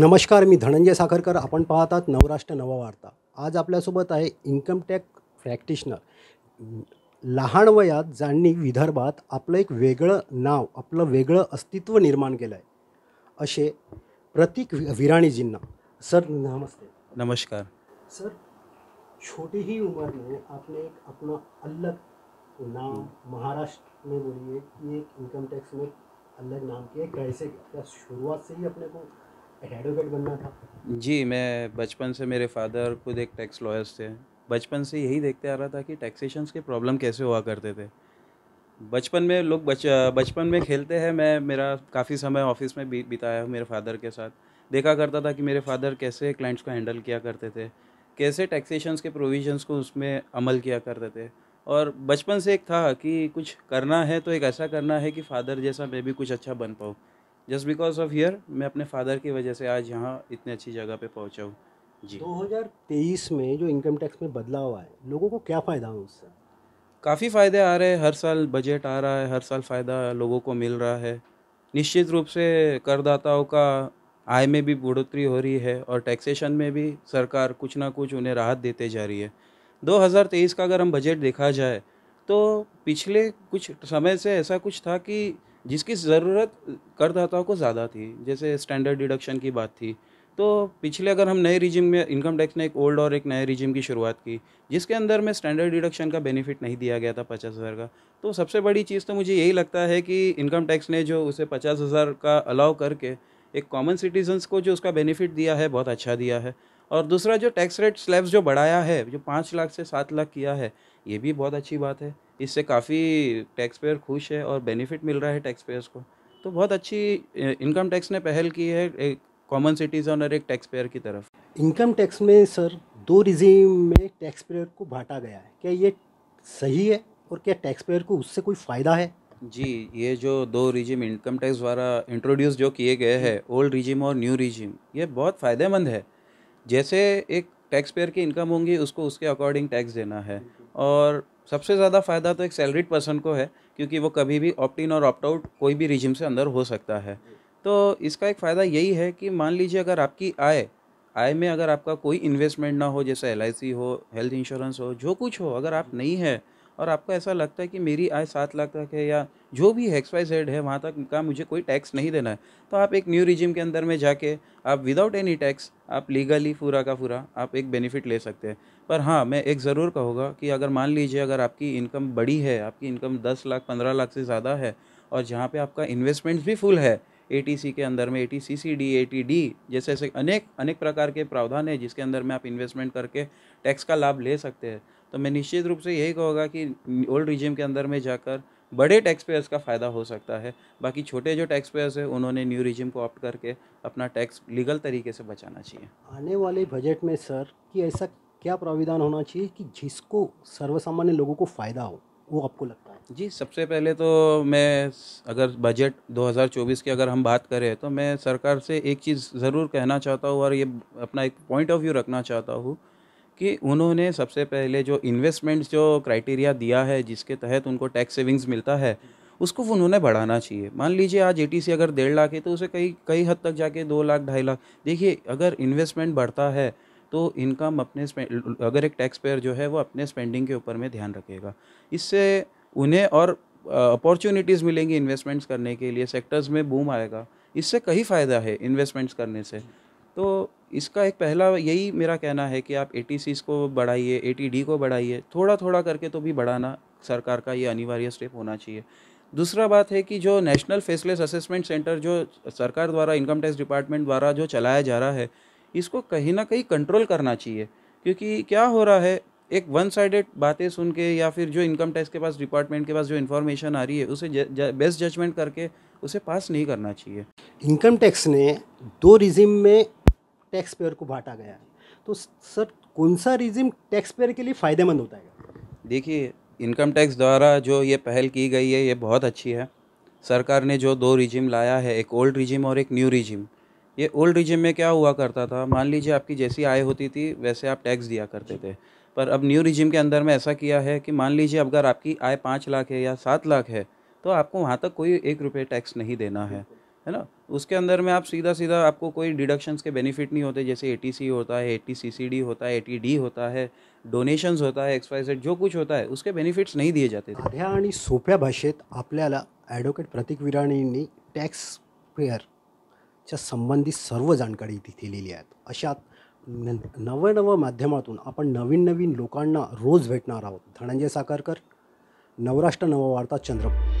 नमस्कार मी धनंजय साखरकर आपण पाहतात नवराष्ट्र नववार्ता आज आपल्यासोबत आहे इन्कम टॅक्स प्रॅक्टिशनर लहान वयात ज्यांनी विदर्भात आपलं एक वेगळं नाव आपलं वेगळं अस्तित्व निर्माण केलं आहे असे प्रतीक विराणीजींना सर नमस्ते नमस्कार सर छोटीही उमरने आपले एक आपलं अलग नाव महाराष्ट्र में बोलिए एक इन्कम टैक्स में अलग नाम किया कैसे क्या शुरुआत से ही अपने को एडवोकेट बनना था जी मैं बचपन से मेरे फादर खुद एक टैक्स लॉयर्स थे बचपन से यही देखते आ रहा था कि टैक्सेशन के प्रॉब्लम कैसे हुआ करते थे बचपन में लोग बच बचपन में खेलते हैं मैं मेरा काफ़ी समय ऑफिस में भी बिताया हूँ मेरे फादर के साथ देखा करता था कि मेरे फादर कैसे क्लाइंट्स को हैंडल किया करते थे कैसे टैक्सेशन के प्रोविजंस को उसमें अमल किया करते थे और बचपन से एक था कि कुछ करना है तो एक ऐसा करना है कि फ़ादर जैसा मैं भी कुछ अच्छा बन पाऊँ जस्ट बिकॉज ऑफ हियर मैं अपने फादर की वजह से आज यहाँ इतनी अच्छी जगह पे पहुँचा हूँ जी 2023 में जो इनकम टैक्स में बदलाव आए लोगों को क्या फ़ायदा हुआ उससे काफ़ी फ़ायदे आ रहे हैं हर साल बजट आ रहा है हर साल फ़ायदा लोगों को मिल रहा है निश्चित रूप से करदाताओं का आय में भी बढ़ोतरी हो रही है और टैक्सेशन में भी सरकार कुछ ना कुछ उन्हें राहत देते जा रही है 2023 का अगर हम बजट देखा जाए तो पिछले कुछ समय से ऐसा कुछ था कि जिसकी ज़रूरत करदाताओं को ज़्यादा थी जैसे स्टैंडर्ड डिडक्शन की बात थी तो पिछले अगर हम नए रिजिम में इनकम टैक्स ने एक ओल्ड और एक नए रिजिम की शुरुआत की जिसके अंदर में स्टैंडर्ड डिडक्शन का बेनिफिट नहीं दिया गया था पचास हज़ार का तो सबसे बड़ी चीज़ तो मुझे यही लगता है कि इनकम टैक्स ने जो उसे पचास हज़ार का अलाउ करके एक कॉमन सिटीजन्स को जो उसका बेनिफिट दिया है बहुत अच्छा दिया है और दूसरा जो टैक्स रेट स्लैब्स जो बढ़ाया है जो पाँच लाख से सात लाख किया है ये भी बहुत अच्छी बात है इससे काफ़ी टैक्स पेयर खुश है और बेनिफिट मिल रहा है टैक्स पेयर्स को तो बहुत अच्छी इनकम टैक्स ने पहल की है एक कॉमन सिटीजन और एक टैक्स पेयर की तरफ इनकम टैक्स में सर दो रिजीम में टैक्स पेयर को बांटा गया है क्या ये सही है और क्या टैक्स पेयर को उससे कोई फ़ायदा है जी ये जो दो रिजिम इनकम टैक्स द्वारा इंट्रोड्यूस जो किए गए हैं ओल्ड रिजिम और न्यू रिजिम ये बहुत फ़ायदेमंद है जैसे एक टैक्स पेयर की इनकम होंगी उसको उसके अकॉर्डिंग टैक्स देना है और सबसे ज़्यादा फ़ायदा तो एक सैलरीड पर्सन को है क्योंकि वो कभी भी ऑप्ट इन और ऑप्ट आउट कोई भी रिजिम से अंदर हो सकता है तो इसका एक फ़ायदा यही है कि मान लीजिए अगर आपकी आय आय में अगर आपका कोई इन्वेस्टमेंट ना हो जैसे एल हो हेल्थ इंश्योरेंस हो जो कुछ हो अगर आप नहीं है और आपको ऐसा लगता है कि मेरी आय सात लाख तक है या जो भी एक्स वाई जेड है वहाँ तक का मुझे कोई टैक्स नहीं देना है तो आप एक न्यू रिजिम के अंदर में जाके आप विदाउट एनी टैक्स आप लीगली पूरा का पूरा आप एक बेनिफिट ले सकते हैं पर हाँ मैं एक ज़रूर कहूँगा कि अगर मान लीजिए अगर आपकी इनकम बड़ी है आपकी इनकम दस लाख पंद्रह लाख से ज़्यादा है और जहाँ पर आपका इन्वेस्टमेंट्स भी फुल है ए के अंदर में eighty C C D eighty D जैसे ऐसे अनेक अनेक प्रकार के प्रावधान है जिसके अंदर में आप इन्वेस्टमेंट करके टैक्स का लाभ ले सकते हैं तो मैं निश्चित रूप से यही कहूँगा कि ओल्ड रिजिम के अंदर में जाकर बड़े टैक्स पेयर्स का फ़ायदा हो सकता है बाकी छोटे जो टैक्स पेयर्स हैं उन्होंने न्यू रिजिम को ऑप्ट करके अपना टैक्स लीगल तरीके से बचाना चाहिए आने वाले बजट में सर कि ऐसा क्या प्राविधान होना चाहिए कि जिसको सर्वसामान्य लोगों को फ़ायदा हो वो आपको लगता है जी सबसे पहले तो मैं अगर बजट 2024 की अगर हम बात करें तो मैं सरकार से एक चीज़ ज़रूर कहना चाहता हूँ और ये अपना एक पॉइंट ऑफ व्यू रखना चाहता हूँ कि उन्होंने सबसे पहले जो इन्वेस्टमेंट्स जो क्राइटेरिया दिया है जिसके तहत उनको टैक्स सेविंग्स मिलता है उसको उन्होंने बढ़ाना चाहिए मान लीजिए आज ए अगर डेढ़ लाख है तो उसे कई कई हद तक जाके दो लाख ढाई लाख देखिए अगर इन्वेस्टमेंट बढ़ता है तो इनकम अपने अगर एक टैक्स पेयर जो है वो अपने स्पेंडिंग के ऊपर में ध्यान रखेगा इससे उन्हें और अपॉर्चुनिटीज़ मिलेंगी इन्वेस्टमेंट्स करने के लिए सेक्टर्स में बूम आएगा इससे कई फ़ायदा है इन्वेस्टमेंट्स करने से तो इसका एक पहला यही मेरा कहना है कि आप ए को बढ़ाइए ए को बढ़ाइए थोड़ा थोड़ा करके तो भी बढ़ाना सरकार का ये अनिवार्य स्टेप होना चाहिए दूसरा बात है कि जो नेशनल फेसलेस असेसमेंट सेंटर जो सरकार द्वारा इनकम टैक्स डिपार्टमेंट द्वारा जो चलाया जा रहा है इसको कहीं ना कहीं कंट्रोल करना चाहिए क्योंकि क्या हो रहा है एक वन साइडेड बातें सुन के या फिर जो इनकम टैक्स के पास डिपार्टमेंट के पास जो इन्फॉर्मेशन आ रही है उसे बेस्ट जजमेंट करके उसे पास नहीं करना चाहिए इनकम टैक्स ने दो रिजिम में टैक्स पेयर को बांटा गया है तो सर कौन सा रिजिम टैक्स पेयर के लिए फ़ायदेमंद होता है देखिए इनकम टैक्स द्वारा जो ये पहल की गई है ये बहुत अच्छी है सरकार ने जो दो रिजिम लाया है एक ओल्ड रिजिम और एक न्यू रिजिम ये ओल्ड रिजिम में क्या हुआ करता था मान लीजिए आपकी जैसी आय होती थी वैसे आप टैक्स दिया करते थे पर अब न्यू रिजिम के अंदर में ऐसा किया है कि मान लीजिए अगर आपकी आय पाँच लाख है या सात लाख है तो आपको वहाँ तक कोई एक रुपये टैक्स नहीं देना है है ना उसके अंदर में आप सीधा सीधा आपको कोई डिडक्शंस के बेनिफिट नहीं होते जैसे ए होता है ए टी होता है ए होता है डोनेशन्स होता है एक्स जो कुछ होता है उसके बेनिफिट्स नहीं दिए जाते साध्या आणि सोप्या भाषेत आपल्याला ॲडव्होकेट प्रतीक विराणींनी टॅक्स पेअरच्या संबंधित सर्व जाणकारी इथे दिलेली आहेत अशा नवनव माध्यमातून आपण नवीन नवीन लोकांना रोज भेटणार आहोत धनंजय साकरकर नवराष्ट्र नववार्ता चंद्रपूर